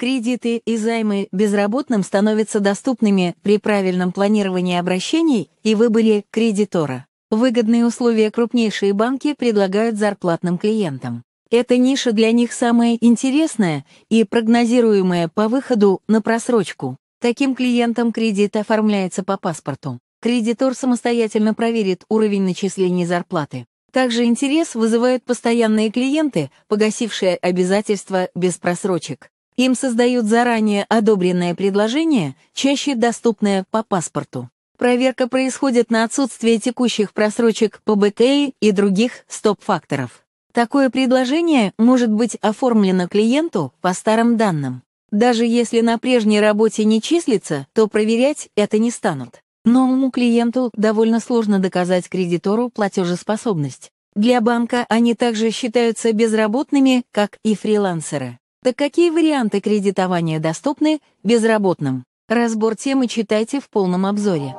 Кредиты и займы безработным становятся доступными при правильном планировании обращений и выборе кредитора. Выгодные условия крупнейшие банки предлагают зарплатным клиентам. Эта ниша для них самая интересная и прогнозируемая по выходу на просрочку. Таким клиентам кредит оформляется по паспорту. Кредитор самостоятельно проверит уровень начислений зарплаты. Также интерес вызывают постоянные клиенты, погасившие обязательства без просрочек. Им создают заранее одобренное предложение, чаще доступное по паспорту. Проверка происходит на отсутствие текущих просрочек по БКИ и других стоп-факторов. Такое предложение может быть оформлено клиенту по старым данным. Даже если на прежней работе не числится, то проверять это не станут. Новому клиенту довольно сложно доказать кредитору платежеспособность. Для банка они также считаются безработными, как и фрилансеры. Так какие варианты кредитования доступны безработным? Разбор темы читайте в полном обзоре.